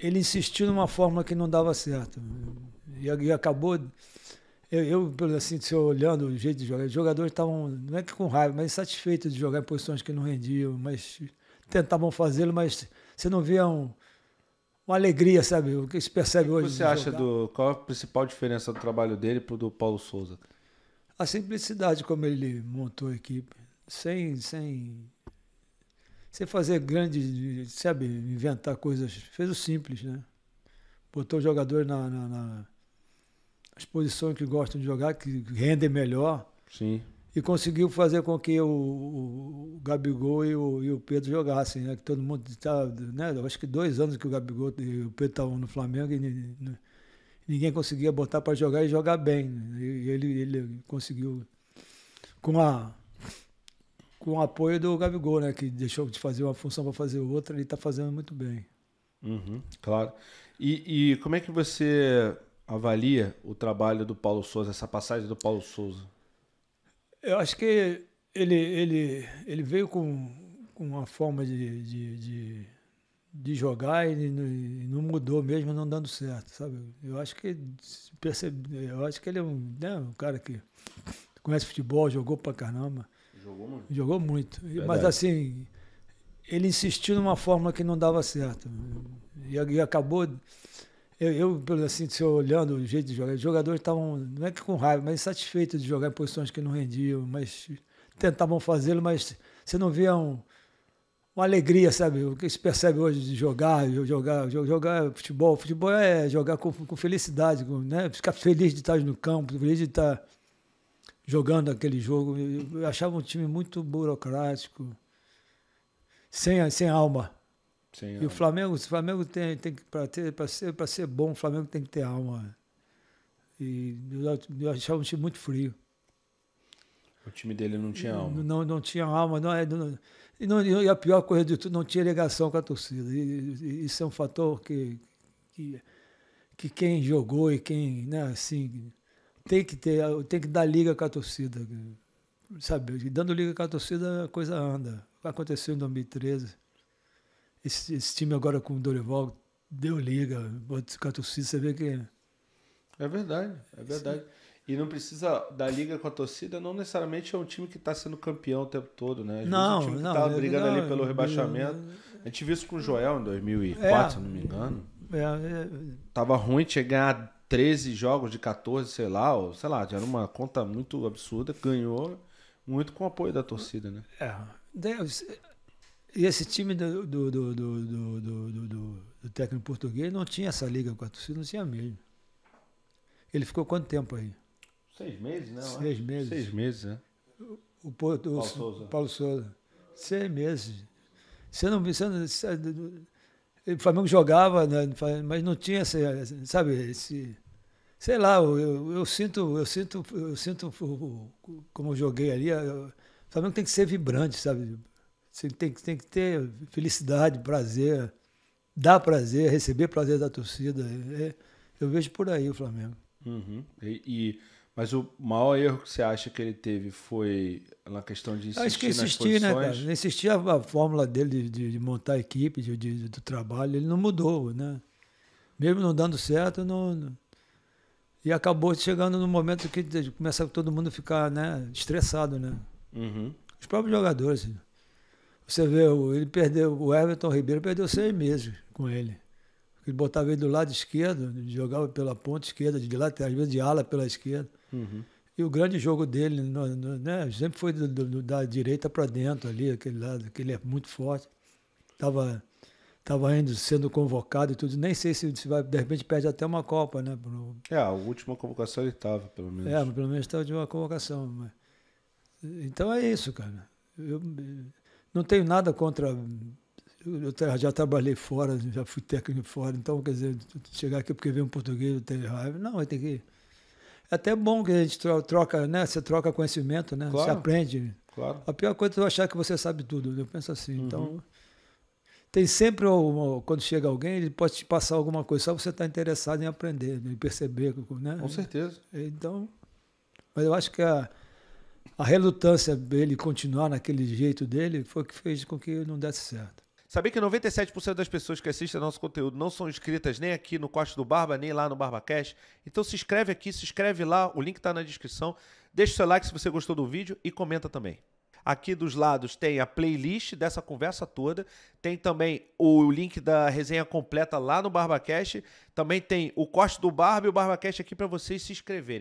ele insistiu numa fórmula que não dava certo. E, e acabou. Eu, eu, assim, se eu olhando o jeito de jogar, os jogadores estavam, não é que com raiva, mas insatisfeitos de jogar em posições que não rendiam, mas tentavam fazê-lo, mas você não via um, uma alegria, sabe? O que se percebe hoje. O que você acha jogar? do. Qual a principal diferença do trabalho dele para o do Paulo Souza? A simplicidade como ele montou a equipe. Sem, sem você fazer grande, sabe, inventar coisas. Fez o simples, né? Botou o jogadores na, na, na as posições que gostam de jogar, que rendem melhor. Sim. E conseguiu fazer com que o, o, o Gabigol e o, e o, Pedro jogassem, né? Que todo mundo estava, tá, né? Acho que dois anos que o Gabigol e o Pedro estavam no Flamengo e ninguém conseguia botar para jogar e jogar bem. Né? E ele, ele conseguiu com a com o apoio do Gabigol, né? Que deixou de fazer uma função para fazer outra, ele está fazendo muito bem. Uhum, claro. E, e, como é que você avalia o trabalho do Paulo Souza, essa passagem do Paulo Souza? Eu acho que ele, ele, ele veio com, com uma forma de, de, de, de jogar e não, e não, mudou mesmo não dando certo, sabe? Eu acho que percebe, eu acho que ele é um, né, um cara que conhece futebol, jogou pra caramba. Jogou muito. Jogou muito. Verdade. Mas assim, ele insistiu numa fórmula que não dava certo. E, e acabou. Eu, pelo assim, se eu olhando o jeito de jogar, os jogadores estavam, não é que com raiva, mas insatisfeitos de jogar em posições que não rendiam, mas tentavam fazê-lo, mas você não via um, uma alegria, sabe? O que se percebe hoje de jogar, jogar, jogar futebol. Futebol é jogar com, com felicidade, com, né? Ficar feliz de estar no campo, feliz de estar jogando aquele jogo. Eu achava um time muito burocrático, sem, sem alma. Sem e alma. o Flamengo, o Flamengo tem, tem que para ser para ser bom, o Flamengo tem que ter alma. E eu, achava um time muito frio. O time dele não tinha alma. Não, não tinha alma, não, é, não, não e, a pior coisa de tudo, não tinha ligação com a torcida. E, isso é um fator que, que, que quem jogou e quem, né, assim, tem que ter, tem que dar liga com a torcida. Sabe, dando liga com a torcida, a coisa anda. Aconteceu em 2013. Esse, esse time agora com o Dorival deu liga com a torcida, você vê que. É verdade, é verdade. Sim. E não precisa da liga com a torcida, não necessariamente é um time que está sendo campeão o tempo todo, né? Às não, vezes tá é um time não, brigando não, ali pelo rebaixamento. Eu... A gente viu isso com o Joel em 2004, é, se não me engano. É, é, Tava ruim, tinha ganhar 13 jogos de 14, sei lá, ou, sei lá, era uma conta muito absurda, ganhou muito com o apoio da torcida, né? É. E esse time do, do, do, do, do técnico português não tinha essa liga com a torcida, não tinha mesmo. Ele ficou quanto tempo aí? Seis meses, né? Seis meses. Seis meses, né? O, o, o, Paulo, Souza. Paulo Souza. Seis meses. Você não, você não o Flamengo jogava, né, mas não tinha, esse, sabe, esse, sei lá, eu, eu, eu, sinto, eu sinto, eu sinto como eu joguei ali, eu, o Flamengo tem que ser vibrante, sabe? Tem, tem que ter felicidade, prazer, dar prazer, receber prazer da torcida. É, eu vejo por aí o Flamengo. Uhum. E, e mas o maior erro que você acha que ele teve foi na questão de insistir Acho que insistir, né, cara? Insistir a, fórmula dele de, de, montar a equipe, de, de, do trabalho, ele não mudou, né? Mesmo não dando certo, não, não... E acabou chegando no momento que começa todo mundo a ficar né, estressado, né? Uhum. Os próprios jogadores. Né? Você vê, ele perdeu, o Everton Ribeiro perdeu seis meses com ele. Ele botava ele do lado esquerdo, jogava pela ponta esquerda, de lá às vezes de ala pela esquerda. Uhum. E o grande jogo dele no, no, né, sempre foi do, do, da direita para dentro ali, aquele lado, aquele é muito forte. Tava, tava indo, sendo convocado e tudo. Nem sei se, se vai, de repente perde até uma Copa, né? Pro... É, a última convocação ele estava, pelo menos. É, pelo menos estava de uma convocação. Mas... Então é isso, cara. Eu não tenho nada contra. Eu já trabalhei fora, já fui técnico fora, então, quer dizer, chegar aqui porque veio um português, eu tenho raiva. Não, tem que. Ir. É até bom que a gente troca, né? Você troca conhecimento, né? Claro. Você aprende. Claro. A pior coisa é achar que você sabe tudo. Né, eu penso assim. Uhum. Então, tem sempre, quando chega alguém, ele pode te passar alguma coisa, só você está interessado em aprender, né, em perceber. Né? Com certeza. Então, mas eu acho que a, a relutância dele continuar naquele jeito dele foi o que fez com que não desse certo. Saber que 97% das pessoas que assistem ao nosso conteúdo não são inscritas nem aqui no Corte do Barba, nem lá no BarbaCast. Então se inscreve aqui, se inscreve lá, o link está na descrição. Deixa o seu like se você gostou do vídeo e comenta também. Aqui dos lados tem a playlist dessa conversa toda, tem também o link da resenha completa lá no BarbaCast, também tem o Corte do Barba e o BarbaCast aqui para vocês se inscreverem.